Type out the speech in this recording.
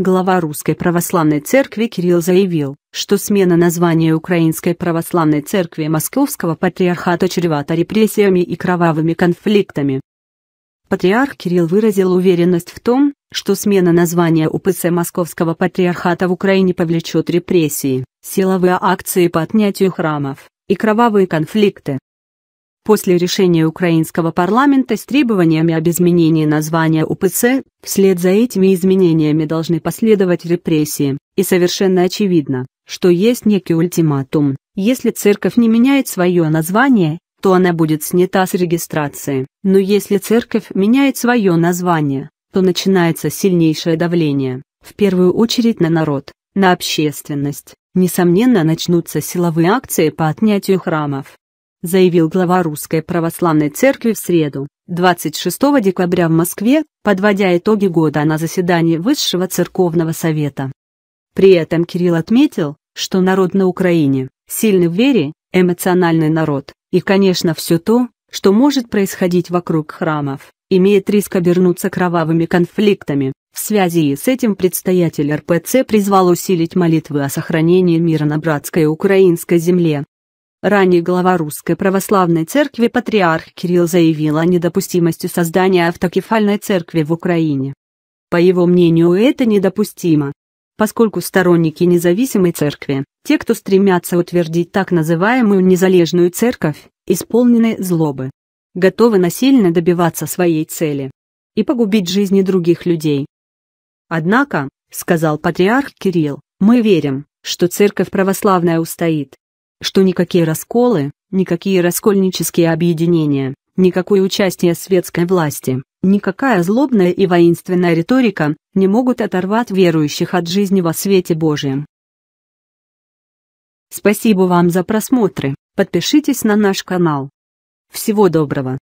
Глава Русской Православной Церкви Кирилл заявил, что смена названия Украинской Православной Церкви Московского Патриархата чревата репрессиями и кровавыми конфликтами. Патриарх Кирилл выразил уверенность в том, что смена названия УПЦ Московского Патриархата в Украине повлечет репрессии, силовые акции по отнятию храмов и кровавые конфликты после решения украинского парламента с требованиями об изменении названия УПЦ, вслед за этими изменениями должны последовать репрессии, и совершенно очевидно, что есть некий ультиматум, если церковь не меняет свое название, то она будет снята с регистрации, но если церковь меняет свое название, то начинается сильнейшее давление, в первую очередь на народ, на общественность, несомненно начнутся силовые акции по отнятию храмов, заявил глава Русской Православной Церкви в среду, 26 декабря в Москве, подводя итоги года на заседании Высшего Церковного Совета. При этом Кирилл отметил, что народ на Украине – сильный в вере, эмоциональный народ, и, конечно, все то, что может происходить вокруг храмов, имеет риск обернуться кровавыми конфликтами. В связи с этим предстоятель РПЦ призвал усилить молитвы о сохранении мира на братской украинской земле. Ранее глава Русской Православной Церкви патриарх Кирилл заявил о недопустимости создания автокефальной церкви в Украине. По его мнению, это недопустимо, поскольку сторонники независимой церкви, те, кто стремятся утвердить так называемую незалежную церковь, исполнены злобы, готовы насильно добиваться своей цели и погубить жизни других людей. Однако, сказал патриарх Кирилл, мы верим, что церковь православная устоит, что никакие расколы, никакие раскольнические объединения, никакое участие светской власти, никакая злобная и воинственная риторика не могут оторвать верующих от жизни во свете Божьем. Спасибо вам за просмотры, подпишитесь на наш канал. Всего доброго!